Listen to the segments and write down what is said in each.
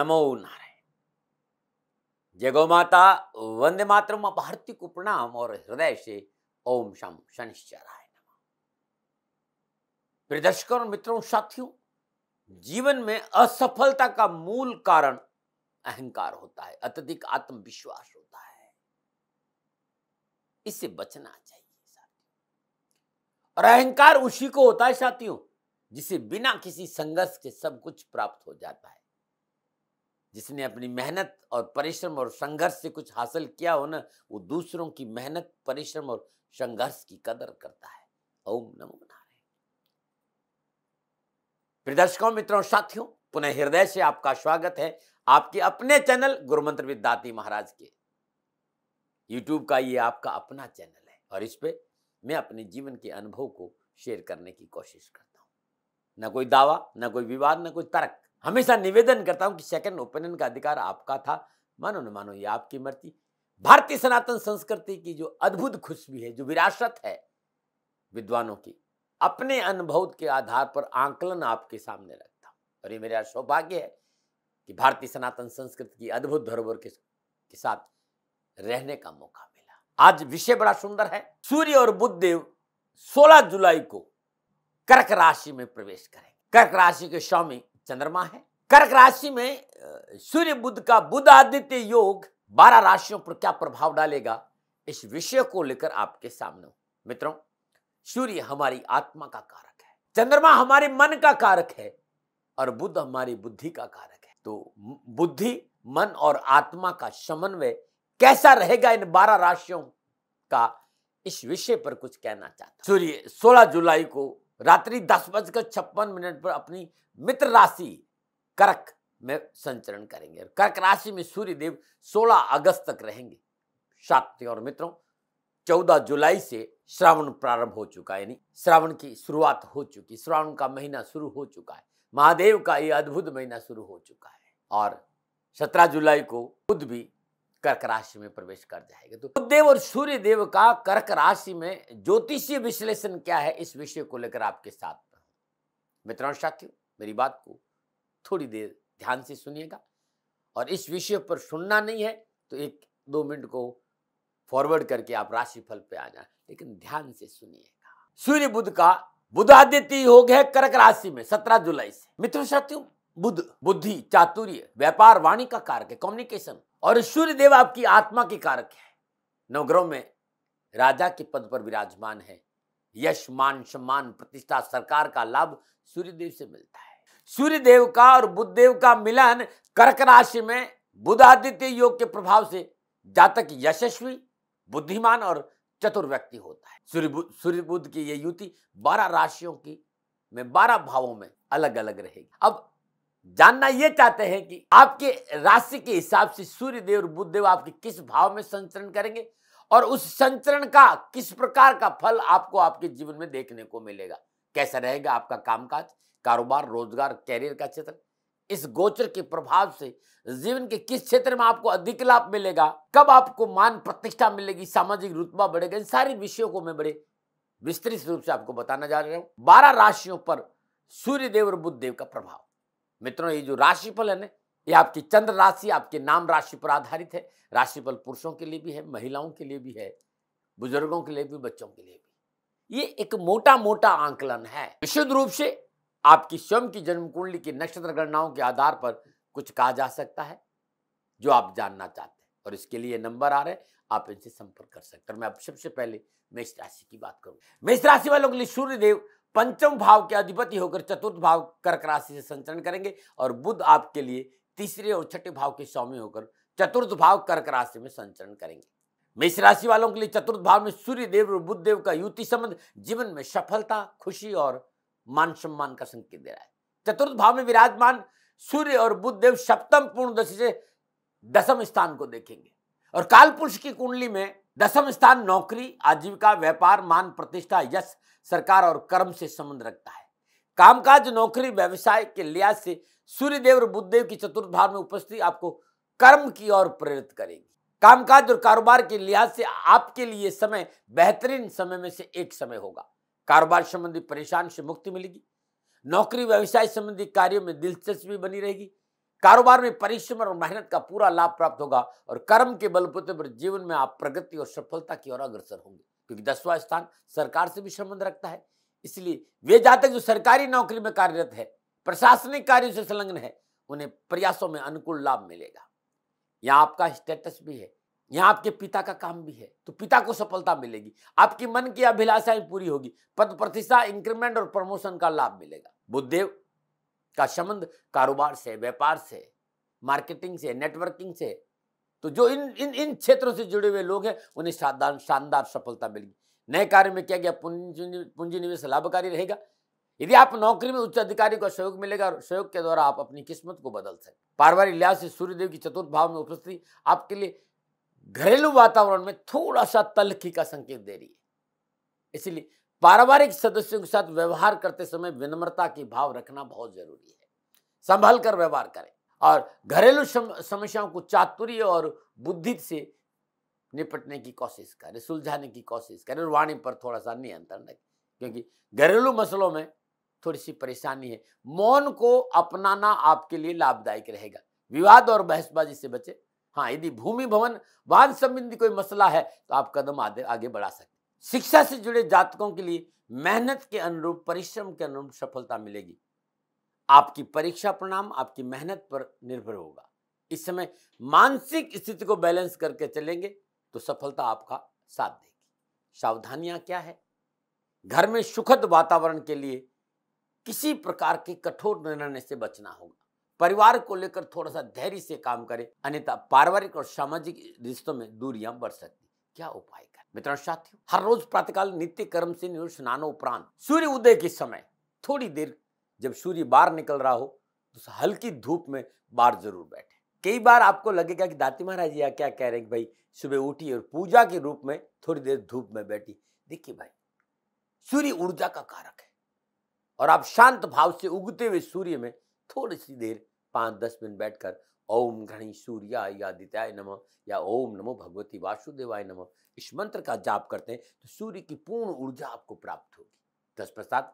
नमो नारायण जय गौ माता वंदे मातरम भारती को प्रणाम और हृदय से ओम शम शनिश्चराय नम प्रिय दर्शकों मित्रों साथियों जीवन में असफलता का मूल कारण अहंकार होता है अत्यधिक आत्मविश्वास होता है इससे बचना चाहिए साथियों और अहंकार उसी को होता है साथियों जिसे बिना किसी संघर्ष के सब कुछ प्राप्त हो जाता है जिसने अपनी मेहनत और परिश्रम और संघर्ष से कुछ हासिल किया हो ना वो दूसरों की मेहनत परिश्रम और संघर्ष की कदर करता है ओम नमो दर्शकों मित्रों साथियों पुनः हृदय से आपका स्वागत है आपके अपने चैनल गुरुमंत्र विद्याती महाराज के यूट्यूब का ये आपका अपना चैनल है और इस पर मैं अपने जीवन के अनुभव को शेयर करने की कोशिश करता हूँ न कोई दावा न कोई विवाद न कोई तर्क हमेशा निवेदन करता हूं कि सेकंड ओपिनियन का अधिकार आपका था मानो न मानो ये आपकी मर्जी भारतीय सनातन संस्कृति की जो अद्भुत खुशबी है जो विरासत है विद्वानों की अपने अनुभव के आधार पर आंकलन आपके सामने रखता हूं और ये मेरा सौभाग्य है कि भारतीय सनातन संस्कृति की अद्भुत धरोहर के, के साथ रहने का मौका मिला आज विषय बड़ा सुंदर है सूर्य और बुद्ध देव सोलह जुलाई को कर्क राशि में प्रवेश करें कर्क राशि के स्वामी चंद्रमा है कर्क राशि में सूर्य बुद्ध का बुद्ध आदित्य योग बारह राशियों पर क्या प्रभाव डालेगा इस विषय को लेकर आपके सामने मित्रों सूर्य हमारी आत्मा का कारक है चंद्रमा हमारे मन का कारक है और बुद्ध हमारी बुद्धि का कारक है तो बुद्धि मन और आत्मा का समन्वय कैसा रहेगा इन बारह राशियों का इस विषय पर कुछ कहना चाहता सूर्य 16 जुलाई को रात्रि दस बजकर छप्पन मिनट पर अपनी मित्र राशि कर्क में संचरण करेंगे कर्क राशि में सूर्य देव 16 अगस्त तक रहेंगे साथी और मित्रों 14 जुलाई से श्रावण प्रारंभ हो चुका है यानी श्रावण की शुरुआत हो चुकी श्रावण का महीना शुरू हो चुका है महादेव का ये अद्भुत महीना शुरू हो चुका है और सत्रह जुलाई को खुद भी कर्क राशि में प्रवेश कर जाएगा तो देव और सूर्य देव का कर्क राशि में ज्योतिषीय विश्लेषण क्या है इस विषय को लेकर आपके साथ मित्रों साथियों मेरी बात को थोड़ी देर ध्यान से सुनिएगा और इस विषय पर सुनना नहीं है तो एक दो मिनट को फॉरवर्ड करके आप राशिफल पे आ जाए लेकिन ध्यान से सुनिएगा सूर्य बुद्ध का बुधादित्य योग है कर्क राशि में सत्रह जुलाई से मित्रों साथियों बुद्ध बुद्धि चातुर्य व्यापार वाणी का कारक है कम्युनिकेशन और सूर्य देव आपकी आत्मा के कारक है नवग्रह में राजा के पद पर विराजमान है यश मान सम्मान प्रतिष्ठा सरकार का लाभ सूर्यदेव से मिलता है सूर्यदेव का और बुद्ध देव का मिलन कर्क राशि में आदित्य योग के प्रभाव से जातक यशस्वी बुद्धिमान और चतुर व्यक्ति होता है सूर्य सूर्य बुद्ध की यह युति बारह राशियों की में बारह भावों में अलग अलग रहेगी अब जानना यह चाहते हैं कि आपके राशि के हिसाब से सूर्य देव और बुद्ध देव आपके किस भाव में संचरण करेंगे और उस संचरण का किस प्रकार का फल आपको आपके जीवन में देखने को मिलेगा कैसा रहेगा आपका कामकाज कारोबार रोजगार कैरियर का क्षेत्र इस गोचर के प्रभाव से जीवन के किस क्षेत्र में आपको अधिक लाभ मिलेगा कब आपको मान प्रतिष्ठा मिलेगी सामाजिक रुतबा बढ़ेगा इन सारे विषयों को मैं बड़े विस्तृत रूप से आपको बताना जा रहा हूं बारह राशियों पर सूर्य देव और बुद्ध देव का प्रभाव मित्रों ये जो राशिफल है ना ये आपकी चंद्र राशि आपके नाम राशि पर आधारित है राशिफल पुरुषों के लिए भी है महिलाओं के लिए भी है बुजुर्गों के लिए भी बच्चों के लिए भी ये एक मोटा मोटा आंकलन है विशुद्ध रूप से आपकी स्वयं की जन्म कुंडली की नक्षत्र गणनाओं के आधार पर कुछ कहा जा सकता है जो आप जानना चाहते हैं और इसके लिए नंबर आ रहे हैं आप इनसे संपर्क कर सकते हैं मैं अब सबसे पहले मेष राशि की बात करूं मेष राशि वालों के लिए सूर्यदेव पंचम भाव के अधिपति होकर चतुर्थ भाव कर्क राशि से संचरण करेंगे और बुद्ध आपके लिए तीसरे और छठे भाव के स्वामी होकर चतुर्थ भाव कर्क राशि में संचरण करेंगे मेष राशि वालों के लिए चतुर्थ भाव में सूर्य देव और बुद्ध देव का युति संबंध जीवन में सफलता खुशी और मान सम्मान का संकेत दे रहा है चतुर्थ भाव में विराजमान सूर्य और बुद्ध देव सप्तम पूर्ण दशा से दसम स्थान को देखेंगे और काल पुरुष की कुंडली में दसम स्थान नौकरी आजीविका व्यापार मान प्रतिष्ठा यश सरकार और कर्म से संबंध रखता है कामकाज नौकरी व्यवसाय के लिहाज से सूर्यदेव और बुद्धदेव की चतुर्थ भाव में उपस्थिति आपको कर्म की ओर प्रेरित करेगी कामकाज और कारोबार के लिहाज से आपके लिए समय बेहतरीन समय में से एक समय होगा कारोबार संबंधी परेशान से मुक्ति मिलेगी नौकरी व्यवसाय संबंधी कार्यों में दिलचस्पी बनी रहेगी कारोबार में परिश्रम और मेहनत का पूरा लाभ प्राप्त होगा और कर्म के बलबूते पर जीवन में आप प्रगति और सफलता की ओर अग्रसर होंगे क्योंकि दसवां स्थान सरकार से भी संबंध रखता है इसलिए वे जातक जो सरकारी नौकरी में कार्यरत है प्रशासनिक कार्यों से संलग्न है उन्हें प्रयासों में अनुकूल लाभ मिलेगा यहाँ आपका स्टेटस भी है यहाँ आपके पिता का काम भी है तो पिता को सफलता मिलेगी आपकी मन की अभिलाषाएं पूरी होगी पद प्रतिष्ठा इंक्रीमेंट और प्रमोशन का लाभ मिलेगा बुद्धदेव का संबंध कारोबार से व्यापार से मार्केटिंग से नेटवर्किंग से तो जो इन इन इन क्षेत्रों से जुड़े हुए लोग हैं उन्हें शानदार शानदार सफलता मिलेगी नए कार्य में क्या गया पूंजी पूंजी निवेश लाभकारी रहेगा यदि आप नौकरी में उच्च अधिकारी को सहयोग मिलेगा और सहयोग के द्वारा आप अपनी किस्मत को बदल सकते पारिवारिक लिहाज से सूर्यदेव की चतुर्थ भाव में उपस्थिति आपके लिए घरेलू वातावरण में थोड़ा सा तलखी का संकेत दे रही है इसलिए पारिवारिक सदस्यों के साथ व्यवहार करते समय विनम्रता की भाव रखना बहुत जरूरी है संभल कर व्यवहार करें और घरेलू समस्याओं को चातुर्य और बुद्धि से निपटने की कोशिश करें सुलझाने की कोशिश करें और वाणी पर थोड़ा सा नियंत्रण रखें क्योंकि घरेलू मसलों में थोड़ी सी परेशानी है मौन को अपनाना आपके लिए लाभदायक रहेगा विवाद और बहसबाजी से बचे हाँ यदि भूमि भवन वाहन संबंधी कोई मसला है तो आप कदम आगे आगे बढ़ा सकते शिक्षा से जुड़े जातकों के लिए मेहनत के अनुरूप परिश्रम के अनुरूप सफलता मिलेगी आपकी परीक्षा परिणाम आपकी मेहनत पर निर्भर होगा इस समय मानसिक स्थिति को बैलेंस करके चलेंगे तो सफलता आपका साथ देगी सावधानियां क्या है घर में सुखद वातावरण के लिए किसी प्रकार के कठोर निर्णय से बचना होगा परिवार को लेकर थोड़ा सा धैर्य से काम करें अन्यथा पारिवारिक और सामाजिक रिश्तों में दूरियां बढ़ सकती क्या उपाय करें मित्रों साथियों हर रोज प्रातकाल नित्य कर्म से निवृत्त स्नान उपरांत सूर्य उदय के समय थोड़ी देर जब सूर्य बाहर निकल रहा हो तो हल्की धूप में बाहर जरूर बैठे कई बार आपको लगेगा कि दाती महाराज या क्या कह रहे हैं भाई सुबह उठी और पूजा के रूप में थोड़ी देर धूप में बैठी देखिए भाई सूर्य ऊर्जा का कारक है और आप शांत भाव से उगते हुए सूर्य में थोड़ी सी देर पाँच दस मिनट बैठकर ओम घणी सूर्य या दित्याय नम या ओम नमो भगवती वासुदेवाय नमो इस मंत्र का जाप करते हैं तो सूर्य की पूर्ण ऊर्जा आपको प्राप्त होगी दस प्रसाद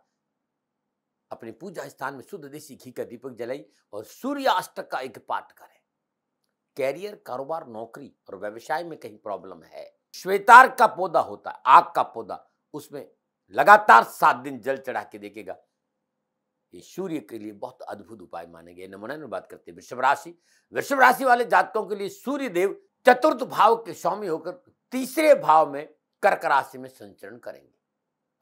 अपने पूजा स्थान में शुद्ध देसी घी का दीपक जलाई और सूर्याष्टक का एक पाठ करें कैरियर कारोबार नौकरी और व्यवसाय में कहीं प्रॉब्लम है श्वेतार का पौधा होता है आग का पौधा उसमें लगातार सात दिन जल चढ़ा के देखेगा ये सूर्य के लिए बहुत अद्भुत उपाय माने गए नमन में बात करते हैं वृषभ राशि वृषभ राशि वाले जातकों के लिए सूर्य देव चतुर्थ भाव के स्वामी होकर तीसरे भाव में कर्क राशि में संचरण करेंगे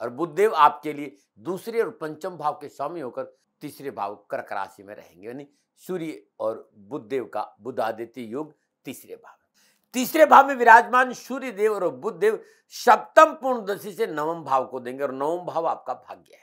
और बुद्धदेव आपके लिए दूसरे और पंचम भाव के स्वामी होकर तीसरे भाव कर्क राशि में रहेंगे यानी सूर्य और बुद्धदेव का बुद्धादित्य योग तीसरे भाव तीसरे भाव में विराजमान सूर्य देव और बुद्ध देव सप्तम पूर्णदशी से नवम भाव को देंगे और नवम भाव आपका भाग्य है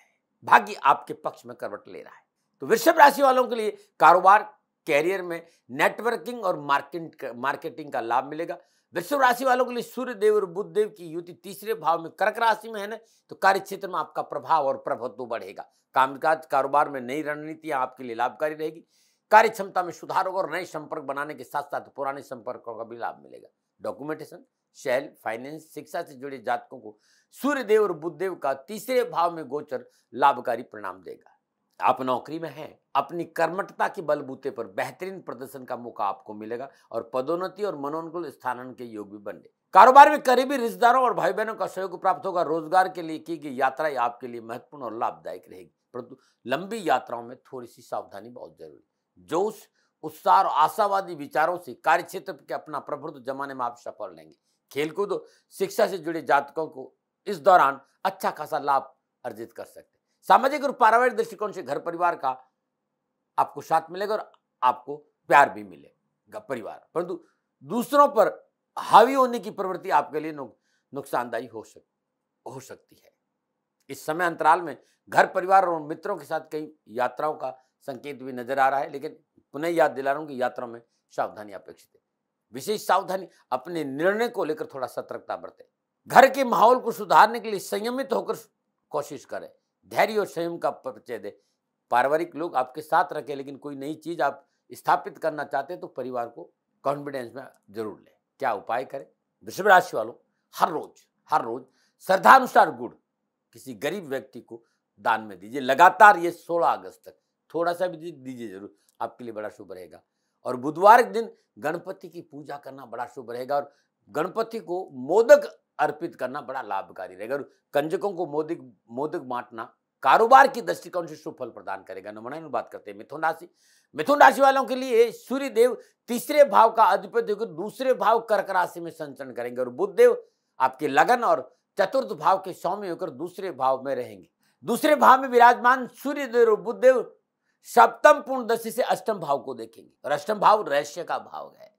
भाग्य आपके पक्ष में करवट ले रहा है तो वृषभ राशि वालों के लिए कारोबार कैरियर में नेटवर्किंग और मार्केट मार्केटिंग का लाभ मिलेगा वृषभ राशि वालों के लिए सूर्य देव और बुद्ध देव की युति तीसरे भाव में कर्क राशि में है ना तो कार्य क्षेत्र में आपका प्रभाव और प्रभुत्व बढ़ेगा कामकाज कारोबार में नई रणनीतियां आपके लिए लाभकारी रहेगी कार्य क्षमता में सुधार होगा और नए संपर्क बनाने के साथ साथ पुराने संपर्कों का भी लाभ मिलेगा डॉक्यूमेंटेशन शैल फाइनेंस शिक्षा से जुड़े जातकों को सूर्यदेव और बुद्धदेव का तीसरे भाव में गोचर लाभकारी परिणाम देगा आप नौकरी में हैं अपनी कर्मठता के बलबूते पर बेहतरीन प्रदर्शन का मौका आपको मिलेगा और पदोन्नति और मनोनकूल स्थानन के योग भी बने कारोबार में करीबी रिश्तेदारों और भाई बहनों का सहयोग प्राप्त होगा रोजगार के लिए की गई यात्रा आपके लिए महत्वपूर्ण और लाभदायक रहेगी परंतु लंबी यात्राओं में थोड़ी सी सावधानी बहुत जरूरी जोश उत्साह और आशावादी विचारों से कार्य क्षेत्र के अपना प्रभुत्व जमाने में आप सफल रहेंगे खेलकूद शिक्षा से जुड़े जातकों को इस दौरान अच्छा खासा लाभ अर्जित कर सकते हैं सामाजिक और पारिवारिक दृष्टिकोण से घर परिवार का आपको साथ मिलेगा और आपको प्यार भी मिलेगा परिवार परंतु दूसरों पर हावी होने की प्रवृत्ति आपके लिए नुक, नुकसानदायी हो सक हो सकती है इस समय अंतराल में घर परिवार और मित्रों के साथ कई यात्राओं का संकेत भी नजर आ रहा है लेकिन पुनः याद दिला रहा हूँ कि यात्रा में सावधानी अपेक्षित है विशेष सावधानी अपने निर्णय को लेकर थोड़ा सतर्कता बरते घर के माहौल को सुधारने के लिए संयमित होकर कोशिश करें धैर्य और संयम का परिचय दे पारिवारिक लोग आपके साथ रखें लेकिन कोई नई चीज़ आप स्थापित करना चाहते हैं तो परिवार को कॉन्फिडेंस में जरूर लें क्या उपाय करें वृषभ राशि वालों हर रोज हर रोज श्रद्धानुसार गुड़ किसी गरीब व्यक्ति को दान में दीजिए लगातार ये 16 अगस्त तक थोड़ा सा भी दीजिए जरूर आपके लिए बड़ा शुभ रहेगा और बुधवार के दिन गणपति की पूजा करना बड़ा शुभ रहेगा और गणपति को मोदक अर्पित करना बड़ा लाभकारी रहेगा और कंजकों को मोदिक मोदक बांटना कारोबार की दृष्टिकोण से सुफल प्रदान करेगा नंबर नाइन बात करते हैं मिथुन राशि मिथुन राशि वालों के लिए सूर्य देव तीसरे भाव का अधिपति होकर दूसरे भाव कर्क राशि में संचरण करेंगे और बुद्ध देव आपके लगन और चतुर्थ भाव के सौम्य होकर दूसरे भाव में रहेंगे दूसरे भाव में विराजमान सूर्य देव और बुद्ध देव सप्तम पूर्ण दशा से अष्टम भाव को देखेंगे और अष्टम भाव रहस्य का भाव है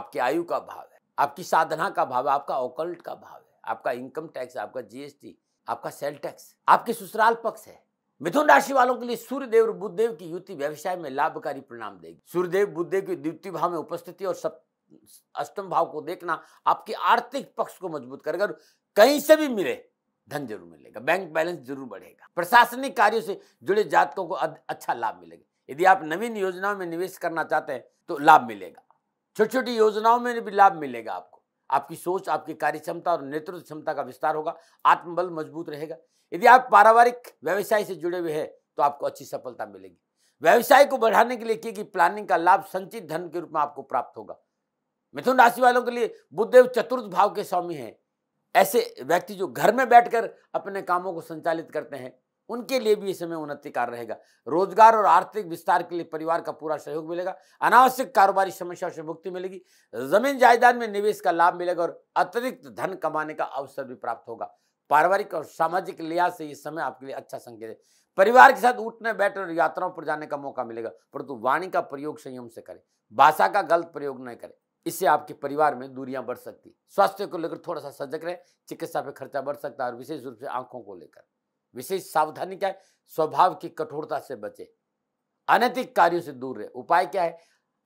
आपके आयु का भाव है आपकी साधना का भाव है आपका ओकल्ट का भाव है आपका इनकम टैक्स आपका जीएसटी आपका सेल टैक्स आपके ससुराल पक्ष है मिथुन राशि वालों के लिए सूर्यदेव और बुद्धदेव की युति व्यवसाय में लाभकारी परिणाम देगी सूर्यदेव बुद्धदेव की द्वितीय भाव में उपस्थिति और सप अष्टम भाव को देखना आपके आर्थिक पक्ष को मजबूत करेगा कहीं से भी मिले धन जरूर मिलेगा बैंक बैलेंस जरूर बढ़ेगा प्रशासनिक कार्यों से जुड़े जातकों को अच्छा लाभ मिलेगा यदि आप नवीन योजनाओं में निवेश करना चाहते हैं तो लाभ मिलेगा छोटी छोटी योजनाओं में भी लाभ मिलेगा आपको आपकी सोच आपकी कार्य क्षमता और नेतृत्व क्षमता का विस्तार होगा आत्मबल मजबूत रहेगा यदि आप पारिवारिक व्यवसाय से जुड़े हुए हैं तो आपको अच्छी सफलता मिलेगी व्यवसाय को बढ़ाने के लिए की गई प्लानिंग का लाभ संचित धन के रूप में आपको प्राप्त होगा मिथुन राशि वालों के लिए बुद्धदेव चतुर्थ भाव के स्वामी हैं ऐसे व्यक्ति जो घर में बैठकर अपने कामों को संचालित करते हैं उनके लिए भी इस समय उन्नति कार रहेगा रोजगार और आर्थिक विस्तार के लिए परिवार का पूरा सहयोग मिलेगा अनावश्यक कारोबारी समस्याओं से मुक्ति मिलेगी जमीन जायदाद में निवेश का लाभ मिलेगा और अतिरिक्त धन कमाने का अवसर भी प्राप्त होगा पारिवारिक और सामाजिक लिहाज से इस समय आपके लिए अच्छा संकेत है परिवार के साथ उठने बैठने और यात्राओं पर जाने का मौका मिलेगा परंतु वाणी का प्रयोग संयम से करें भाषा का गलत प्रयोग न करें इससे आपके परिवार में दूरियां बढ़ सकती स्वास्थ्य को लेकर थोड़ा सा सजग रहें चिकित्सा पर खर्चा बढ़ सकता है और विशेष रूप से आंखों को लेकर विशेष सावधानी क्या है स्वभाव की कठोरता से बचे अनैतिक कार्यों से दूर रहे उपाय क्या है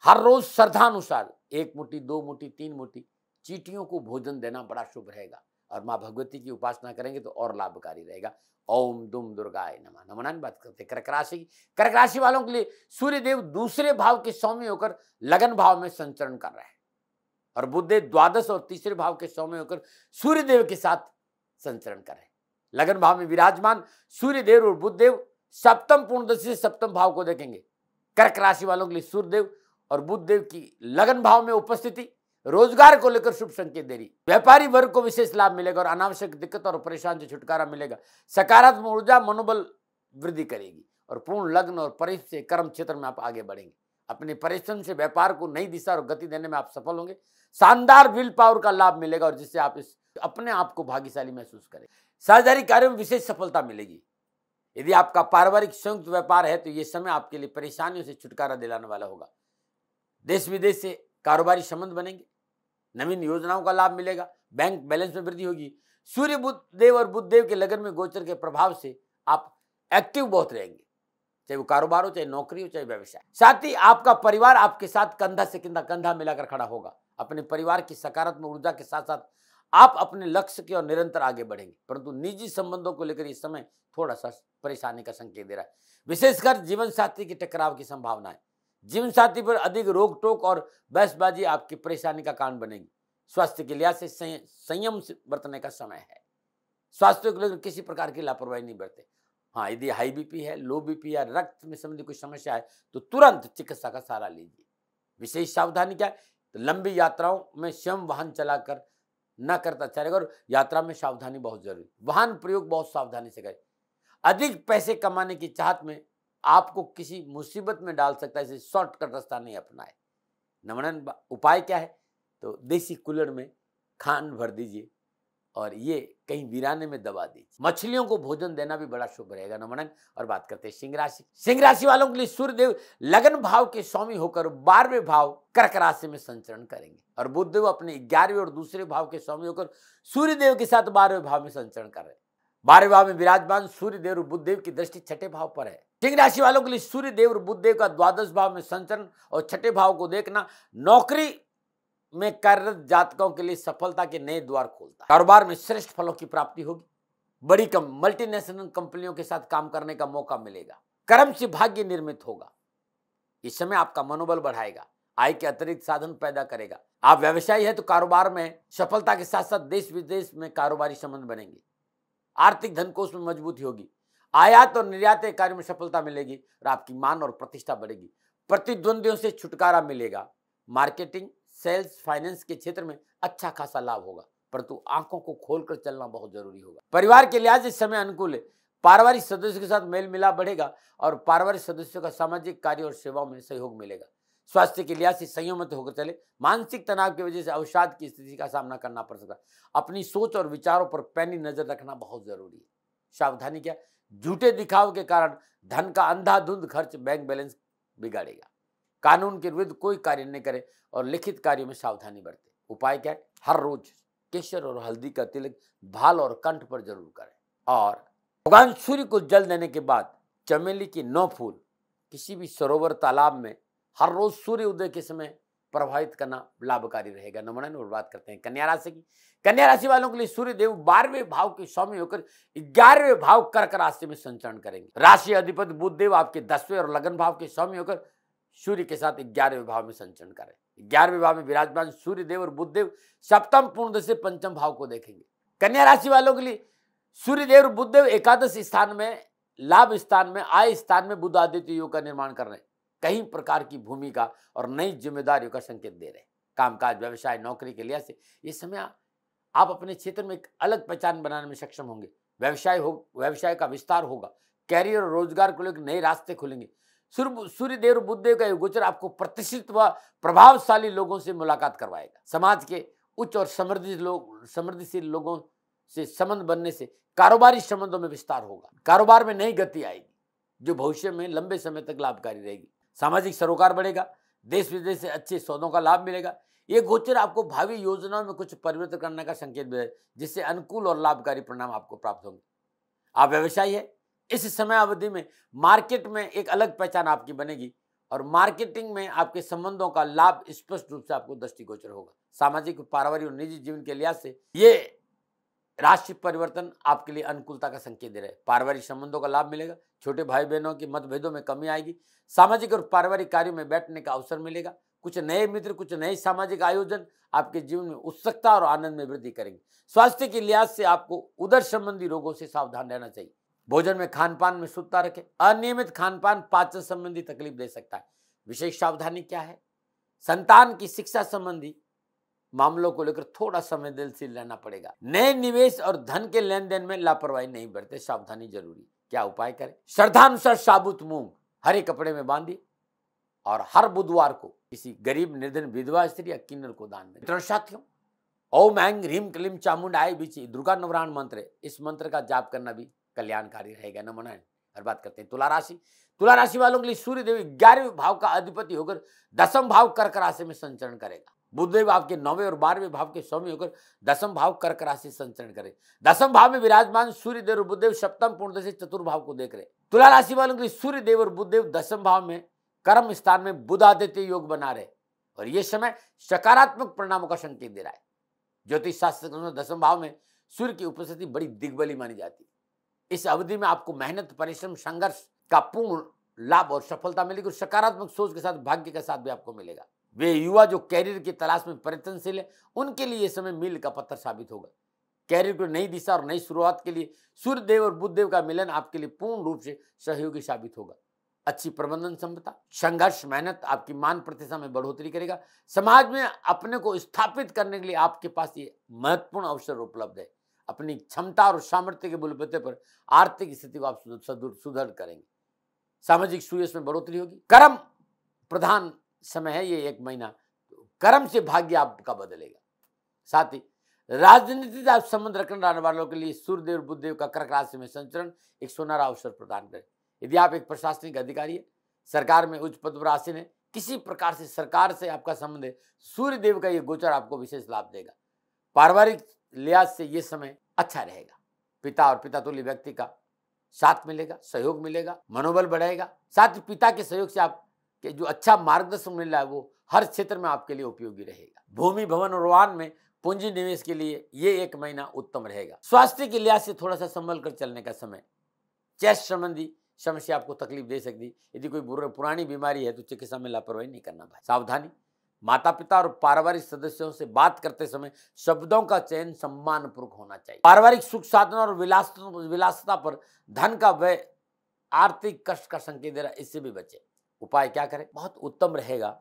हर रोज श्रद्धानुसार एक मुट्ठी दो मुट्ठी तीन मुट्ठी चीटियों को भोजन देना बड़ा शुभ रहेगा और माँ भगवती की उपासना करेंगे तो और लाभकारी रहेगा ओम दुम दुर्गाय नमा नमनान बात करते कर्क राशि कर्क राशि वालों के लिए सूर्य देव दूसरे भाव के सौम्य होकर लगन भाव में संचरण कर रहे हैं और बुद्धे द्वादश और तीसरे भाव के सौम्य होकर सूर्य देव के साथ संचरण कर रहे हैं लगन भाव में विराजमान सूर्य देव और बुद्धदेव सप्तम पूर्णदशी से सप्तम भाव को देखेंगे कर्क राशि वालों के लिए सूर्यदेव और बुद्धदेव की लगन भाव में उपस्थिति रोजगार को लेकर शुभ संकेत दे रही व्यापारी वर्ग को विशेष लाभ मिलेगा और अनावश्यक दिक्कत और परेशान से छुटकारा मिलेगा सकारात्मक ऊर्जा मनोबल वृद्धि करेगी और पूर्ण लग्न और परिश्रम से कर्म क्षेत्र में आप आगे बढ़ेंगे अपने परिश्रम से व्यापार को नई दिशा और गति देने में आप सफल होंगे शानदार विल पावर का लाभ मिलेगा और जिससे आप इस अपने आप को भाग्यशाली महसूस करें साझेदारी कार्य में विशेष सफलता मिलेगी यदि आपका पारिवारिक संयुक्त व्यापार है तो ये समय आपके लिए परेशानियों से छुटकारा दिलाने वाला होगा देश विदेश से कारोबारी संबंध बनेंगे नवीन योजनाओं का लाभ मिलेगा बैंक बैलेंस में वृद्धि होगी सूर्य बुद्ध देव और बुद्ध देव के लगन में गोचर के प्रभाव से आप एक्टिव बहुत रहेंगे चाहे वो कारोबार हो चाहे नौकरी हो चाहे व्यवसाय साथ ही आपका परिवार आपके साथ कंधा से कंधा कंधा मिलाकर खड़ा होगा अपने परिवार की सकारात्मक ऊर्जा के साथ साथ आप अपने लक्ष्य की ओर निरंतर आगे बढ़ेंगे परंतु निजी संबंधों को लेकर इस समय थोड़ा सा परेशानी का संकेत दे रहा है विशेषकर जीवन साथी के टकराव की संभावना है जीवन साथी पर अधिक रोक टोक और बहसबाजी आपकी परेशानी का कारण बनेगी स्वास्थ्य के लिहाज से संयम बरतने का समय है स्वास्थ्य को लेकर किसी प्रकार की लापरवाही नहीं बरते हाँ यदि हाई बीपी है लो बीपी या रक्त में संबंधी कोई समस्या है तो तुरंत चिकित्सा का सहारा लीजिए विशेष सावधानी क्या है तो लंबी यात्राओं में स्वयं वाहन चलाकर ना करता अच्छा रहेगा और यात्रा में सावधानी बहुत जरूरी वाहन प्रयोग बहुत सावधानी से करें अधिक पैसे कमाने की चाहत में आपको किसी मुसीबत में डाल सकता है इसे शॉर्टकट रास्ता नहीं अपनाए नमन उपाय क्या है तो देसी कूलर में खान भर दीजिए और ये कहीं वीराने में दबा दीजिए मछलियों को भोजन देना भी बड़ा शुभ रहेगा नमन और बात करते हैं सिंह राशि सिंह राशि वालों के लिए सूर्यदेव लगन भाव के स्वामी होकर बारहवें भाव कर्क राशि में संचरण करेंगे और बुद्धदेव अपने ग्यारहवें और दूसरे भाव के स्वामी होकर सूर्यदेव के साथ बारहवें भाव में संचरण कर रहे हैं बारहवें भाव में विराजमान सूर्यदेव और बुद्धदेव की दृष्टि छठे भाव पर है सिंह राशि वालों के लिए सूर्यदेव और बुद्धदेव का द्वादश भाव में संचरण और छठे भाव को देखना नौकरी में कार्यरत जातकों के लिए सफलता के नए द्वार खोलता है कारोबार में श्रेष्ठ फलों की प्राप्ति होगी बड़ी कम मल्टीनेशनल कंपनियों के साथ काम करने का मौका मिलेगा कर्म से भाग्य निर्मित होगा इस समय आपका मनोबल बढ़ाएगा आय के अतिरिक्त साधन पैदा करेगा आप व्यवसायी है तो कारोबार में सफलता के साथ साथ देश विदेश में कारोबारी संबंध बनेंगे आर्थिक धन कोष में मजबूती होगी आयात और निर्यात कार्य में सफलता मिलेगी और आपकी मान और प्रतिष्ठा बढ़ेगी प्रतिद्वंदियों से छुटकारा मिलेगा मार्केटिंग सेल्स फाइनेंस के क्षेत्र में अच्छा खासा लाभ होगा परंतु आंखों को खोलकर चलना बहुत जरूरी होगा परिवार के लिहाज इस समय अनुकूल है पारिवारिक सदस्यों के साथ मेल मिलाप बढ़ेगा और पारिवारिक सदस्यों का सामाजिक कार्य और सेवाओं में सहयोग मिलेगा स्वास्थ्य के लिहाज से संयमित होकर चले मानसिक तनाव की वजह से अवसाद की स्थिति का सामना करना पड़ सकता है अपनी सोच और विचारों पर पैनी नजर रखना बहुत जरूरी है सावधानी क्या झूठे दिखाव के कारण धन का अंधाधुंध खर्च बैंक बैलेंस बिगाड़ेगा कानून के विरुद्ध कोई कार्य नहीं करे और लिखित कार्यों में सावधानी बरते उपाय क्या है हर रोज केसर और हल्दी का तिलक भाल और कंठ पर जरूर करें और भगवान सूर्य को जल देने के बाद चमेली के नौ फूल किसी भी सरोवर तालाब में हर रोज सूर्य उदय के समय प्रभावित करना लाभकारी रहेगा नमन और बात करते हैं कन्या राशि की कन्या राशि वालों के लिए सूर्य देव बारहवें भाव के स्वामी होकर ग्यारहवें भाव कर्क राशि में संचरण करेंगे राशि अधिपति बुद्ध देव आपके दसवें और लगन भाव के स्वामी होकर सूर्य के साथ ग्यारहवें भाव में संचरण कर रहे ग्यारहवें भाव में विराजमान सूर्य देव और बुद्धदेव सप्तम पूर्ण से पंचम भाव को देखेंगे कन्या राशि वालों के लिए सूर्य देव और बुद्धदेव एकादश स्थान में लाभ स्थान में आय स्थान में बुद्ध आदित्य योग का निर्माण कर रहे हैं कई प्रकार की भूमिका और नई जिम्मेदारियों का संकेत दे रहे हैं कामकाज व्यवसाय नौकरी के लिहाज से ये समय आप अपने क्षेत्र में एक अलग पहचान बनाने में सक्षम होंगे व्यवसाय हो व्यवसाय का विस्तार होगा कैरियर और रोजगार को लेकर नए रास्ते खुलेंगे सूर्य सूर्य देव बुद्धदेव का गोचर आपको प्रतिष्ठित व प्रभावशाली लोगों से मुलाकात करवाएगा समाज के उच्च और समृद्धि लोग समृद्धिशील लोगों से संबंध बनने से कारोबारी संबंधों में विस्तार होगा कारोबार में नई गति आएगी जो भविष्य में लंबे समय तक लाभकारी रहेगी सामाजिक सरोकार बढ़ेगा देश विदेश से अच्छे सौदों का लाभ मिलेगा ये गोचर आपको भावी योजनाओं में कुछ परिवर्तन करने का संकेत मिलेगा जिससे अनुकूल और लाभकारी परिणाम आपको प्राप्त होंगे आप व्यवसायी है इस समय अवधि में मार्केट में एक अलग पहचान आपकी बनेगी और मार्केटिंग में आपके संबंधों का लाभ स्पष्ट रूप से आपको दृष्टिगोचर होगा सामाजिक पारिवारिक और निजी जीवन के लिहाज से ये राशि परिवर्तन आपके लिए अनुकूलता का संकेत दे रहा है पारिवारिक संबंधों का लाभ मिलेगा छोटे भाई बहनों के मतभेदों में कमी आएगी सामाजिक और पारिवारिक कार्यों में बैठने का अवसर मिलेगा कुछ नए मित्र कुछ नए सामाजिक आयोजन आपके जीवन में उत्सुकता और आनंद में वृद्धि करेंगे स्वास्थ्य के लिहाज से आपको उदर संबंधी रोगों से सावधान रहना चाहिए भोजन में खान पान में शुद्धता रखें अनियमित खान पान पाचन संबंधी तकलीफ दे सकता है विशेष सावधानी क्या है संतान की शिक्षा संबंधी मामलों को लेकर थोड़ा संवेदनशील रहना पड़ेगा नए निवेश और धन के लेन देन में लापरवाही नहीं बरते सावधानी जरूरी क्या उपाय करें श्रद्धानुसार साबुत मूंग हरे कपड़े में बांधिए और हर बुधवार को किसी गरीब निर्धन विधवा स्त्री या किन्नर को दान दें मित्रों साथियों ओम ऐंग ह्रीम क्लीम चामुंडाई बीची दुर्गा नवरान मंत्र इस मंत्र का जाप करना भी कल्याणकारी रहेगा नमन हर बात करते हैं तुला राशि तुला राशि वालों के लिए सूर्य देवी ग्यारहवें भाव का अधिपति होकर दसम भाव कर्क राशि में संचरण करेगा बुद्धदेव आपके नौवे और बारहवें भाव के स्वामी होकर दसम भाव कर्क राशि संचरण करे दसम भाव में विराजमान सूर्य देव और बुद्धदेव सप्तम पूर्ण से चतुर्भाव को देख रहे तुला राशि वालों के लिए सूर्य देव और बुद्धदेव दसम भाव में कर्म स्थान में बुधादित्य योग बना रहे और ये समय सकारात्मक परिणामों का संकेत दे रहा है ज्योतिष शास्त्र के अनुसार दसम भाव में सूर्य की उपस्थिति बड़ी दिग्बली मानी जाती है इस अवधि में आपको मेहनत परिश्रम संघर्ष का पूर्ण लाभ और सफलता मिलेगी और सकारात्मक सोच के साथ भाग्य का साथ भी आपको मिलेगा वे युवा जो कैरियर की तलाश में प्रयत्नशील है उनके लिए यह समय मील का पत्थर साबित होगा कैरियर को नई दिशा और नई शुरुआत के लिए सूर्यदेव और बुद्धदेव का मिलन आपके लिए पूर्ण रूप से सहयोगी साबित होगा अच्छी प्रबंधन क्षमता संघर्ष मेहनत आपकी मान प्रतिष्ठा में बढ़ोतरी करेगा समाज में अपने को स्थापित करने के लिए आपके पास ये महत्वपूर्ण अवसर उपलब्ध है अपनी क्षमता और सामर्थ्य के बुलबते पर आर्थिक स्थिति को आप सुदृढ़ करेंगे सामाजिक सुयस में बढ़ोतरी होगी कर्म प्रधान समय है ये एक महीना कर्म से भाग्य आपका बदलेगा साथ ही राजनीति से आप संबंध रखने वालों के लिए सूर्यदेव बुद्धदेव का कर्क राशि में संचरण एक सुनहरा अवसर प्रदान करे यदि आप एक प्रशासनिक अधिकारी है सरकार में उच्च पद पर आसीन है किसी प्रकार से सरकार से आपका संबंध है सूर्य देव का ये गोचर आपको विशेष लाभ देगा पारिवारिक लिहाज से ये समय अच्छा रहेगा पिता और पिता तुल्य व्यक्ति का साथ मिलेगा सहयोग मिलेगा मनोबल बढ़ेगा साथ ही पिता के सहयोग से आप के जो अच्छा मार्गदर्शन मिल रहा है वो हर क्षेत्र में आपके लिए उपयोगी रहेगा भूमि भवन और वाहन में पूंजी निवेश के लिए ये एक महीना उत्तम रहेगा स्वास्थ्य के लिहाज से थोड़ा सा संभल कर चलने का समय चेस्ट संबंधी समस्या आपको तकलीफ दे सकती यदि कोई पुरानी बीमारी है तो चिकित्सा में लापरवाही नहीं करना भाई सावधानी माता पिता और पारिवारिक सदस्यों से बात करते समय शब्दों का चयन सम्मानपूर्वक होना चाहिए पारिवारिक सुख साधन और विलास विलासता पर धन का व्यय आर्थिक कष्ट का संकेत दे रहा है इससे भी बचे उपाय क्या करें बहुत उत्तम रहेगा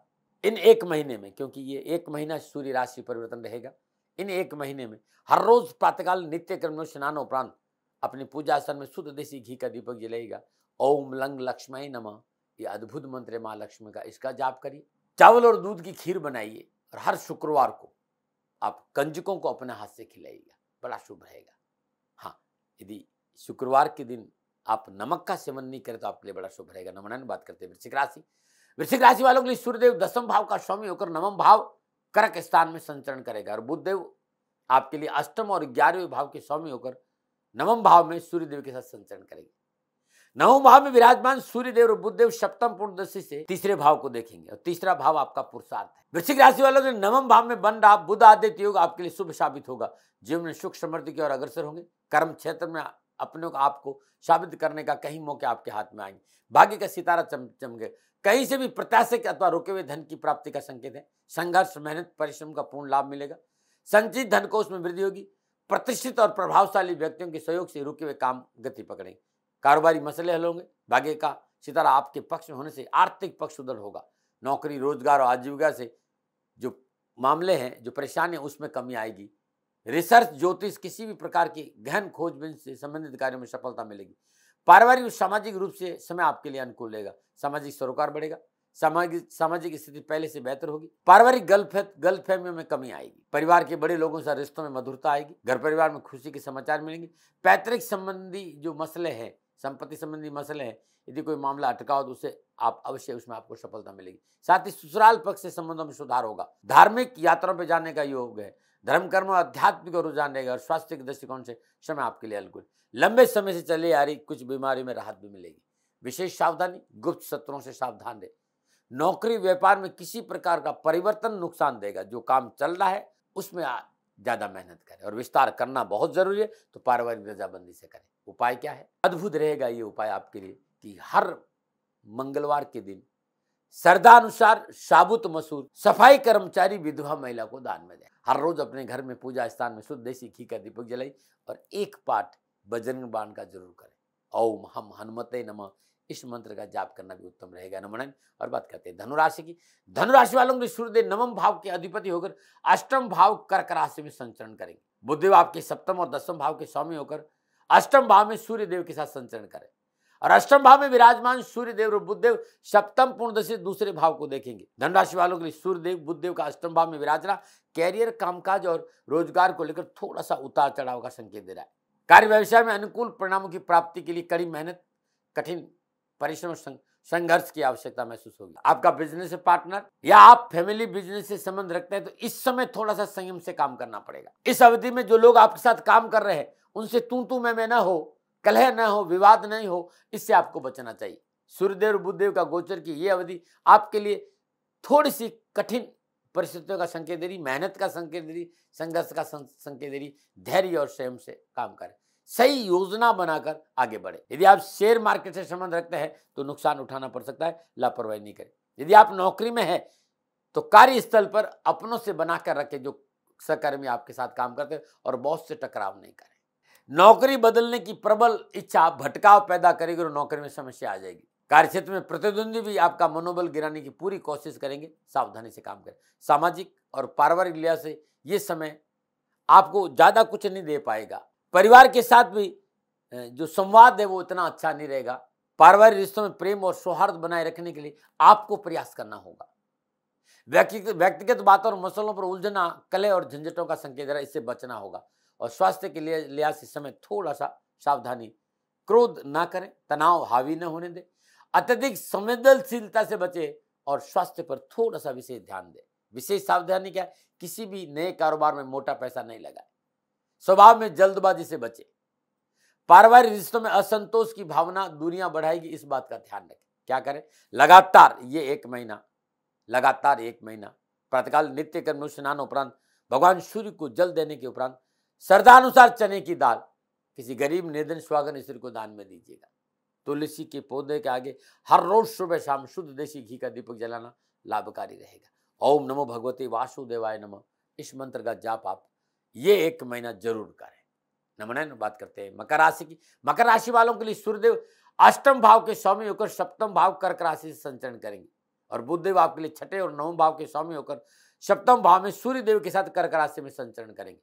इन एक महीने में क्योंकि ये एक महीना सूर्य राशि परिवर्तन रहेगा इन एक महीने में हर रोज प्रातःकाल नित्य कर्म स्नान उपरांत अपनी पूजा स्थान में शुद्ध देसी घी का दीपक जलाएगा ओम लंग लक्ष्मय नमः ये अद्भुत मंत्र है माँ लक्ष्मी का इसका जाप करिए चावल और दूध की खीर बनाइए और हर शुक्रवार को आप कंजकों को अपने हाथ से खिलाइएगा बड़ा शुभ रहेगा हाँ यदि शुक्रवार के दिन आप नमक का सेवन नहीं करें तो आपके लिए बड़ा शुभ रहेगा नमन बात करते हैं वृश्चिक राशि वृश्चिक राशि वालों के लिए सूर्यदेव दसम भाव का स्वामी होकर नवम भाव करक स्थान में संचरण करेगा और बुद्धदेव आपके लिए अष्टम और ग्यारहवें भाव के स्वामी होकर नवम भाव में सूर्यदेव के साथ संचरण करेंगे नव भाव में विराजमान सूर्य देव और बुद्धदेव सप्तम पूर्ण दृष्टि से तीसरे भाव को देखेंगे और तीसरा भाव आपका पुरुषार्थ है वृश्चिक राशि वालों के नवम भाव में बन रहा बुद्ध आदित्य योग आपके लिए शुभ साबित होगा जीवन में सुख समृद्धि की ओर अग्रसर होंगे कर्म क्षेत्र में अपने को आपको साबित करने का कहीं मौके आपके हाथ में आएंगे भाग्य का सितारा चमके कहीं से भी प्रत्याशित अथवा रुके हुए धन की प्राप्ति का संकेत है संघर्ष मेहनत परिश्रम का पूर्ण लाभ मिलेगा संचित धन कोष में वृद्धि होगी प्रतिष्ठित और प्रभावशाली व्यक्तियों के सहयोग से रुके हुए काम गति पकड़ेंगे कारोबारी मसले हल होंगे भाग्य का सितारा आपके पक्ष में होने से आर्थिक पक्ष सुधर होगा नौकरी रोजगार और आजीविका से जो मामले हैं जो परेशानियाँ उसमें कमी आएगी रिसर्च ज्योतिष किसी भी प्रकार की गहन खोजबीन से संबंधित कार्यों में सफलता मिलेगी पारिवारिक और सामाजिक रूप से समय आपके लिए अनुकूल रहेगा सामाजिक सरोकार बढ़ेगा सामाजिक सामाजिक स्थिति पहले से बेहतर होगी पारिवारिक गलफे गलतफहमियों में कमी आएगी परिवार के बड़े लोगों से रिश्तों में मधुरता आएगी घर परिवार में खुशी के समाचार मिलेंगे पैतृक संबंधी जो मसले हैं संपत्ति संबंधी मसले हैं यदि कोई मामला अटका हो तो उसे आप अवश्य उसमें आपको सफलता मिलेगी साथ ही ससुराल पक्ष से संबंधों में सुधार होगा धार्मिक यात्रा पर जाने का योग है धर्म कर्म आध्यात्मिक और रुझान रहेगा और स्वास्थ्य के दृष्टिकोण से समय आपके लिए अनुकूल लंबे समय से चले आ रही कुछ बीमारी में राहत भी मिलेगी विशेष सावधानी गुप्त सत्रों से सावधान रहे नौकरी व्यापार में किसी प्रकार का परिवर्तन नुकसान देगा जो काम चल रहा है उसमें ज़्यादा मेहनत करें और विस्तार करना बहुत ज़रूरी है तो पारिवारिक रजाबंदी से करें उपाय क्या है अद्भुत रहेगा ये उपाय आपके लिए कि हर मंगलवार के दिन श्रद्धानुसार साबुत मसूर सफाई कर्मचारी विधवा महिला को दान में दें हर रोज अपने घर में पूजा स्थान में शुद्ध देसी घी का दीपक जलाई और एक पाठ बजरंग बाण का जरूर करें ओम हम हनुमते नमः इस मंत्र का जाप करना भी उत्तम रहेगा नमन और बात करते हैं धनुराशि की धनुराशि वालों के सूर्यदेव नवम भाव के अधिपति होकर अष्टम भाव कर्क राशि में संचरण करेंगे बुद्धदेव आपके सप्तम और दसम भाव के स्वामी होकर अष्टम भाव में सूर्य देव के साथ संचरण करें और अष्टम भाव में विराजमान सूर्य देव और बुद्धदेव सप्तम पूर्ण से दूसरे भाव को देखेंगे धनराशि वालों के लिए सूर्यदेव बुद्धदेव का अष्टम भाव में विराजना कैरियर कामकाज और रोजगार को लेकर थोड़ा सा उतार चढ़ाव का संकेत दे रहा है कार्य व्यवसाय में अनुकूल परिणामों की प्राप्ति के लिए कड़ी मेहनत कठिन परिश्रम संघर्ष की आवश्यकता महसूस होगी आपका बिजनेस पार्टनर या आप फैमिली बिजनेस से संबंध रखते हैं तो इस समय थोड़ा सा संयम से काम करना पड़ेगा इस अवधि में जो लोग आपके साथ काम कर रहे हैं उनसे तू तू मैं मैं ना हो कलह ना हो विवाद नहीं हो इससे आपको बचना चाहिए सूर्यदेव बुद्धदेव का गोचर की ये अवधि आपके लिए थोड़ी सी कठिन परिस्थितियों का संकेत दे रही मेहनत का संकेत दे रही संघर्ष का संकेत दे रही धैर्य और स्वयं से काम करें सही योजना बनाकर आगे बढ़े यदि आप शेयर मार्केट से संबंध रखते हैं तो नुकसान उठाना पड़ सकता है लापरवाही नहीं करें यदि आप नौकरी में हैं तो कार्यस्थल पर अपनों से बनाकर रखें जो सहकर्मी आपके साथ काम करते हैं और बॉस से टकराव नहीं करें नौकरी बदलने की प्रबल इच्छा भटकाव पैदा करेगी और नौकरी में समस्या आ जाएगी कार्यक्षेत्र में प्रतिद्वंदी भी आपका मनोबल गिराने की पूरी कोशिश करेंगे सावधानी से काम करें सामाजिक और पारिवारिक लिहाज से ये समय आपको ज़्यादा कुछ नहीं दे पाएगा परिवार के साथ भी जो संवाद है वो इतना अच्छा नहीं रहेगा पारिवारिक रिश्तों में प्रेम और सौहार्द बनाए रखने के लिए आपको प्रयास करना होगा व्यक्तिगत व्यक्तिगत बातों और मसलों पर उलझना कले और झंझटों का संकेत है इससे बचना होगा और स्वास्थ्य के लिए लिहाज इस समय थोड़ा सा सावधानी क्रोध ना करें तनाव हावी न होने दें अत्यधिक संवेदनशीलता से बचे और स्वास्थ्य पर थोड़ा सा विशेष ध्यान दें विशेष सावधानी क्या किसी भी नए कारोबार में मोटा पैसा नहीं लगाए स्वभाव में जल्दबाजी से बचे पारिवारिक रिश्तों में असंतोष की भावना दूरियां बढ़ाएगी इस बात का ध्यान रखें क्या करें लगातार ये एक महीना लगातार एक महीना प्रातकाल नित्य कर्म स्नान उपरांत भगवान सूर्य को जल देने के उपरांत श्रद्धानुसार चने की दाल किसी गरीब निर्धन स्वागन ईश्वर को दान में दीजिएगा तुलसी के पौधे के आगे हर रोज सुबह शाम शुद्ध देसी घी का दीपक जलाना लाभकारी रहेगा ओम नमो भगवते वासुदेवाय नमः इस मंत्र का जाप आप ये एक महीना जरूर करें नमन बात करते हैं मकर राशि की मकर राशि वालों के लिए सूर्यदेव अष्टम भाव के स्वामी होकर सप्तम भाव कर्क राशि से संचरण करेंगे और बुद्धदेव आपके लिए छठे और नवम भाव के स्वामी होकर सप्तम भाव में सूर्यदेव के साथ कर्क राशि में संचरण करेंगे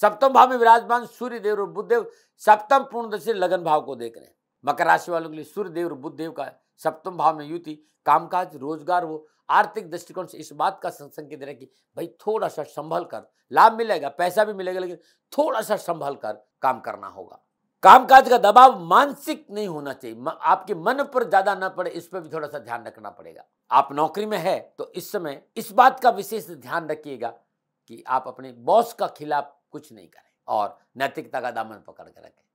सप्तम भाव में विराजमान सूर्यदेव और बुद्धदेव सप्तम पूर्ण लगन भाव को देख रहे हैं मकर राशि वालों के लिए सूर्यदेव और बुद्धदेव का सप्तम भाव में युति कामकाज रोजगार वो आर्थिक दृष्टिकोण से इस बात का संकेत दे कि भाई थोड़ा सा संभल कर लाभ मिलेगा पैसा भी मिलेगा लेकिन थोड़ा सा संभल कर काम करना होगा कामकाज का दबाव मानसिक नहीं होना चाहिए आपके मन पर ज्यादा ना पड़े इस पर भी थोड़ा सा ध्यान रखना पड़ेगा आप नौकरी में है तो इस समय इस बात का विशेष ध्यान रखिएगा कि आप अपने बॉस का खिलाफ कुछ नहीं करें और नैतिकता का दामन पकड़ कर रखें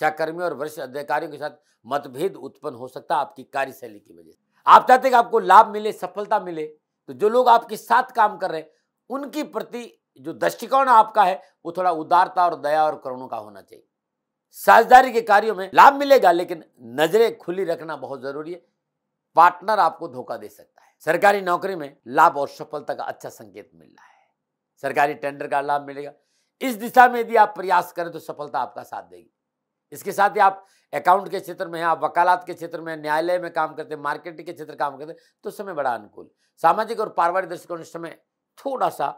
सहकर्मी और वरिष्ठ अधिकारियों के साथ मतभेद उत्पन्न हो सकता है आपकी कार्यशैली की वजह से आप चाहते कि आपको लाभ मिले सफलता मिले तो जो लोग आपके साथ काम कर रहे हैं उनके प्रति जो दृष्टिकोण आपका है वो थोड़ा उदारता और दया और करुणा का होना चाहिए साझेदारी के कार्यों में लाभ मिलेगा लेकिन नजरें खुली रखना बहुत जरूरी है पार्टनर आपको धोखा दे सकता है सरकारी नौकरी में लाभ और सफलता का अच्छा संकेत मिल रहा है सरकारी टेंडर का लाभ मिलेगा इस दिशा में यदि आप प्रयास करें तो सफलता आपका साथ देगी इसके साथ ही आप अकाउंट के क्षेत्र में हैं आप वकालत के क्षेत्र में न्यायालय में काम करते हैं मार्केटिंग के क्षेत्र काम करते तो समय बड़ा अनुकूल सामाजिक और पारिवारिक दृष्टिकोण इस समय थोड़ा सा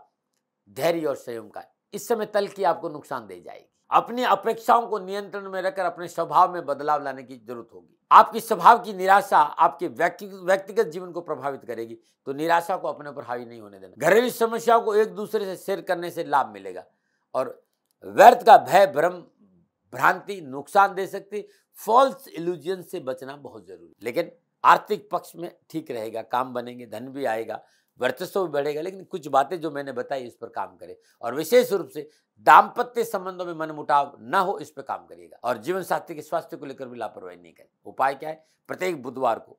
धैर्य और संयम का इस समय तल की आपको नुकसान दे जाएगी अपनी अपेक्षाओं को नियंत्रण में रखकर अपने स्वभाव में बदलाव लाने की जरूरत होगी आपकी स्वभाव की निराशा आपके व्यक्तिगत जीवन को प्रभावित करेगी तो निराशा को अपने ऊपर हावी नहीं होने देना घरेलू समस्याओं को एक दूसरे से शेयर करने से लाभ मिलेगा और व्यर्थ का भय भ्रम भ्रांति नुकसान दे सकती फॉल्स इल्यूजन से बचना बहुत जरूरी लेकिन आर्थिक पक्ष में ठीक रहेगा काम बनेंगे धन भी आएगा वर्चस्व भी बढ़ेगा लेकिन कुछ बातें जो मैंने बताई इस पर काम करें और विशेष रूप से दाम्पत्य संबंधों में मनमुटाव न हो इस पर काम करिएगा और जीवन साथी के स्वास्थ्य को लेकर भी लापरवाही नहीं करें उपाय क्या है प्रत्येक बुधवार को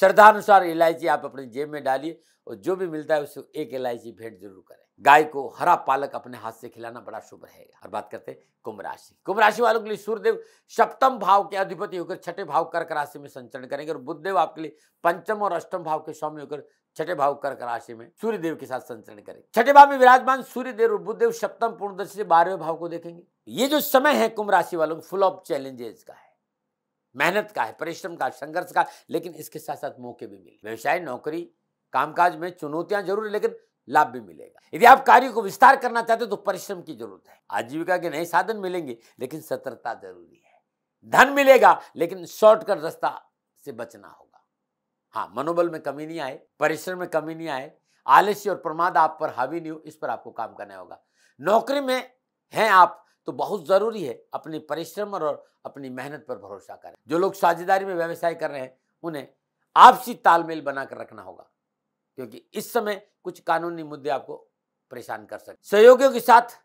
श्रद्धानुसार इलायची आप अपनी जेब में डालिए और जो भी मिलता है उसको एक इलायची भेंट जरूर करें गाय को हरा पालक अपने हाथ से खिलाना बड़ा शुभ रहेगा और बात करते हैं कुंभ राशि कुंभ राशि वालों के लिए सूर्यदेव सप्तम भाव के अधिपति होकर छठे भाव कर्क राशि में संचरण करेंगे और बुद्धदेव आपके लिए पंचम और अष्टम भाव के स्वामी होकर छठे भाव कर्क राशि में सूर्यदेव के साथ संचरण करेंगे छठे भाव में विराजमान सूर्यदेव और बुद्धदेव सप्तम पूर्णदर्शी से बारहवें भाव को देखेंगे ये जो समय है कुंभ राशि वालों को फुल ऑफ चैलेंजेस का है मेहनत का है परिश्रम का संघर्ष का लेकिन इसके साथ साथ मौके भी मिले व्यवसाय नौकरी कामकाज में चुनौतियां जरूर लेकिन लाभ भी मिलेगा यदि आप कार्य को विस्तार करना चाहते हो तो परिश्रम की जरूरत है आजीविका के नए साधन मिलेंगे लेकिन सतर्कता जरूरी है धन मिलेगा लेकिन शॉर्टकट रास्ता से बचना होगा हाँ मनोबल में कमी नहीं आए परिश्रम में कमी नहीं आए आलस्य और प्रमाद आप पर हावी नहीं हो इस पर आपको काम करना होगा नौकरी में हैं आप तो बहुत ज़रूरी है अपने परिश्रम और अपनी मेहनत पर भरोसा करें जो लोग साझेदारी में व्यवसाय कर रहे हैं उन्हें आपसी तालमेल बनाकर रखना होगा क्योंकि इस समय कुछ कानूनी मुद्दे आपको परेशान कर सकते सहयोगियों के साथ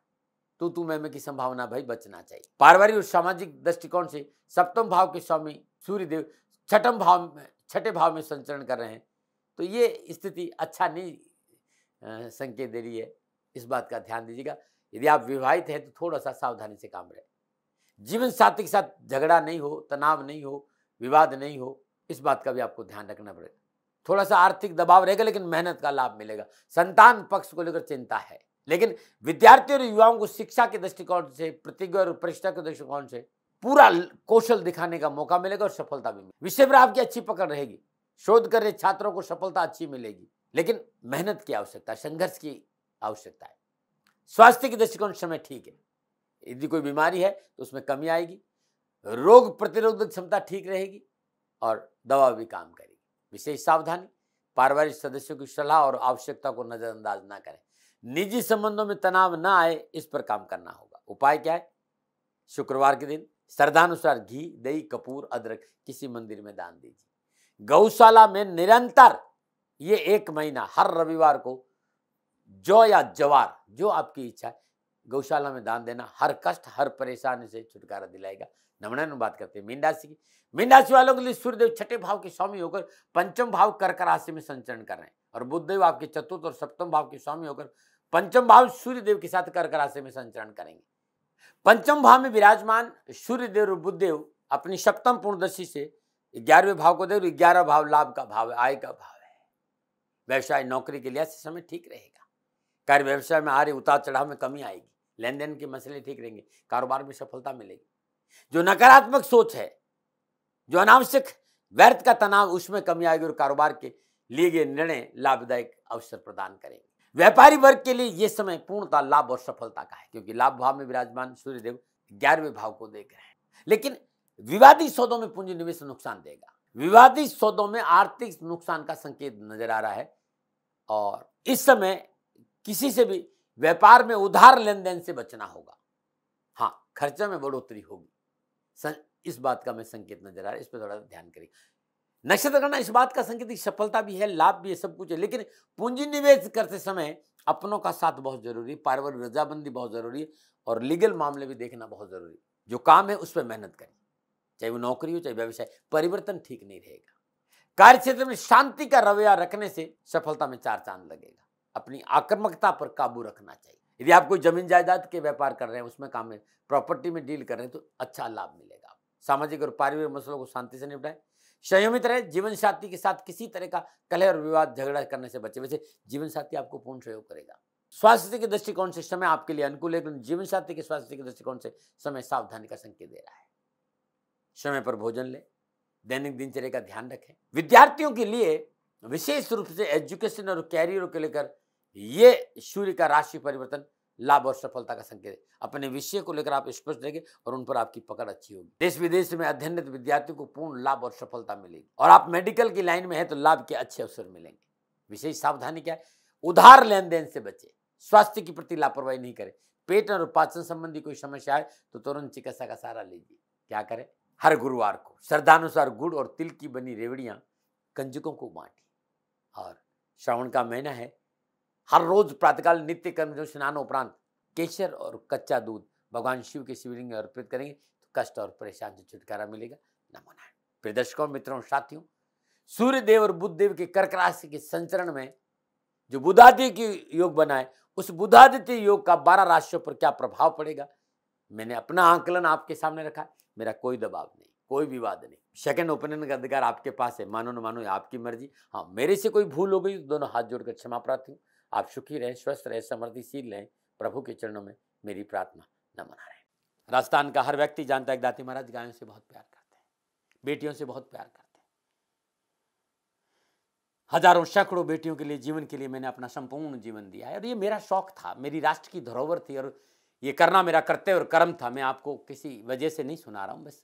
तू तू मैं की संभावना भाई बचना चाहिए पारिवारिक और सामाजिक दृष्टिकोण से सप्तम भाव के स्वामी सूर्यदेव छठम भाव में छठे भाव में संचरण कर रहे हैं तो ये स्थिति अच्छा नहीं संकेत दे रही है इस बात का ध्यान दीजिएगा यदि आप विवाहित हैं तो थोड़ा सा सावधानी से काम रहे जीवन साथी के साथ झगड़ा नहीं हो तनाव नहीं हो विवाद नहीं हो इस बात का भी आपको ध्यान रखना पड़ेगा थोड़ा सा आर्थिक दबाव रहेगा लेकिन मेहनत का लाभ मिलेगा संतान पक्ष को लेकर चिंता है लेकिन विद्यार्थियों और युवाओं को शिक्षा के दृष्टिकोण से प्रतिज्ञा और परीक्षा के दृष्टिकोण से पूरा कौशल दिखाने का मौका मिलेगा और सफलता भी मिलेगी विषय पर आपकी अच्छी पकड़ रहेगी शोध कर रहे छात्रों को सफलता अच्छी मिलेगी लेकिन मेहनत की आवश्यकता है संघर्ष की आवश्यकता है स्वास्थ्य के दृष्टिकोण समय ठीक है यदि कोई बीमारी है तो उसमें कमी आएगी रोग प्रतिरोधक क्षमता ठीक रहेगी और दवा भी काम करेगी विशेष सावधानी पारिवारिक सदस्यों की सलाह और आवश्यकता को नज़रअंदाज ना करें निजी संबंधों में तनाव ना आए इस पर काम करना होगा उपाय क्या है शुक्रवार के दिन श्रद्धानुसार घी दही कपूर अदरक किसी मंदिर में दान दीजिए गौशाला में निरंतर ये एक महीना हर रविवार को जौ या जवार जो आपकी इच्छा है गौशाला में दान देना हर कष्ट हर परेशानी से छुटकारा दिलाएगा नमन बात करते हैं मीन राशि की मीन राशि वालों के लिए सूर्यदेव छठे भाव के स्वामी होकर पंचम भाव कर्क राशि में संचरण कर रहे हैं और बुद्धदेव आपके चतुर्थ और सप्तम भाव के स्वामी होकर पंचम भाव सूर्यदेव के साथ कर्क राशि में संचरण करेंगे पंचम भाव में विराजमान सूर्यदेव और बुद्धदेव अपनी सप्तम पूर्णदशी से ग्यारहवें भाव को देव ग्यारह भाव लाभ का भाव है आय का भाव है व्यवसाय नौकरी के लिए ऐसे समय ठीक रहेगा कार्य व्यवसाय में आ रही उतार चढ़ाव में कमी आएगी लेन देन के मसले ठीक रहेंगे कारोबार में सफलता मिलेगी जो नकारात्मक सोच है जो अनावश्यक व्यर्थ का तनाव उसमें कमी आएगी और कारोबार के लिए गए निर्णय लाभदायक अवसर प्रदान करेंगे व्यापारी वर्ग के लिए यह समय पूर्णता लाभ और सफलता का है क्योंकि लाभ भाव में विराजमान सूर्यदेव ग्यारहवें भाव को देख रहे हैं लेकिन विवादी सौदों में पूंजी निवेश नुकसान देगा विवादित सौदों में आर्थिक नुकसान का संकेत नजर आ रहा है और इस समय किसी से भी व्यापार में उधार लेन देन से बचना होगा हाँ खर्चा में बढ़ोतरी होगी इस बात का मैं संकेत नजर आ रहा है इस पर थोड़ा ध्यान करें नक्षत्र करना इस बात का संकेत सफलता भी है लाभ भी है सब कुछ है लेकिन पूंजी निवेश करते समय अपनों का साथ बहुत जरूरी है पारिवारिक रजाबंदी बहुत जरूरी और लीगल मामले भी देखना बहुत जरूरी जो काम है उस पर मेहनत करें चाहे वो नौकरी हो चाहे व्यवसाय परिवर्तन ठीक नहीं रहेगा कार्य क्षेत्र में शांति का रवैया रखने से सफलता में चार चांद लगेगा अपनी आक्रमकता पर काबू रखना चाहिए यदि आप कोई जमीन जायदाद के व्यापार कर रहे हैं उसमें काम में प्रॉपर्टी में डील कर रहे हैं तो अच्छा लाभ मिलेगा सामाजिक और पारिवारिक मसलों को शांति से निपटाएं संयमित रहे जीवन साथी के साथ किसी तरह का कलह और विवाद झगड़ा करने से बचे वैसे जीवन साथी आपको पूर्ण सहयोग करेगा स्वास्थ्य के दृष्टिकोण से समय आपके लिए अनुकूल है लेकिन जीवन साथी के स्वास्थ्य के दृष्टिकोण से समय सावधानी का संकेत दे रहा है समय पर भोजन लें दैनिक दिनचर्या का ध्यान रखें विद्यार्थियों के लिए विशेष रूप से एजुकेशन और कैरियर को लेकर ये सूर्य का राशि परिवर्तन लाभ और सफलता का संकेत है अपने विषय को लेकर आप स्पष्ट रहेंगे और उन पर आपकी पकड़ अच्छी होगी देश विदेश में अध्ययनरत विद्यार्थियों को पूर्ण लाभ और सफलता मिलेगी और आप मेडिकल की लाइन में है तो लाभ के अच्छे अवसर मिलेंगे विशेष सावधानी क्या है उधार लेन देन से बचे स्वास्थ्य के प्रति लापरवाही नहीं करें पेट और पाचन संबंधी कोई समस्या आए तो तुरंत चिकित्सा का सहारा लीजिए क्या करें हर गुरुवार को श्रद्धानुसार गुड़ और तिल की बनी रेवड़ियां कंजकों को बांटें और श्रवण का महीना है हर रोज प्रातकाल नित्य कर्म जो स्नान उपरांत केसर और कच्चा दूध भगवान शिव के शिवलिंग में अर्पित करेंगे तो कष्ट और परेशान से छुटकारा मिलेगा नमो नारायण प्रिय दर्शकों मित्रों साथियों सूर्य देव और बुद्ध देव के कर्क राशि के संचरण में जो बुधादित्य योग बनाए उस बुधादित्य योग का बारह राशियों पर क्या प्रभाव पड़ेगा मैंने अपना आंकलन आपके सामने रखा मेरा कोई दबाव नहीं कोई विवाद नहीं सेकेंड ओपिनियन का अधिकार आपके पास है मानो न मानो आपकी मर्जी हाँ मेरे से कोई भूल हो गई दोनों हाथ जोड़कर क्षमा प्रार्थी हूँ आप सुखी रहें स्वस्थ रहें समृद्धिशील रहें प्रभु के चरणों में मेरी प्रार्थना न मना रहे राजस्थान का हर व्यक्ति जानता है दाती महाराज गायों से बहुत प्यार करते हैं बेटियों से बहुत प्यार करते हैं हजारों सैकड़ों बेटियों के लिए जीवन के लिए मैंने अपना संपूर्ण जीवन दिया है और ये मेरा शौक था मेरी राष्ट्र की धरोहर थी और ये करना मेरा कर्तव्य और कर्म था मैं आपको किसी वजह से नहीं सुना रहा हूँ बस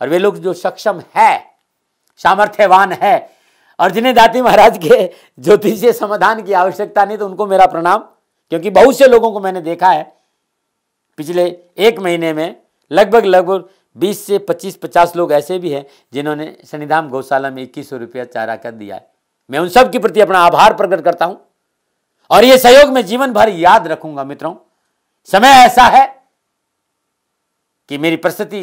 और वे लोग जो सक्षम है सामर्थ्यवान है और जिन्हें दाती महाराज के ज्योतिषीय समाधान की आवश्यकता नहीं तो उनको मेरा प्रणाम क्योंकि बहुत से लोगों को मैंने देखा है पिछले एक महीने में लगभग लगभग 20 से 25 50 लोग ऐसे भी हैं जिन्होंने शनिधाम गौशाला में इक्कीस सौ रुपया चारा कर दिया है मैं उन सब के प्रति अपना आभार प्रकट करता हूं और ये सहयोग मैं जीवन भर याद रखूंगा मित्रों समय ऐसा है कि मेरी प्रस्तुति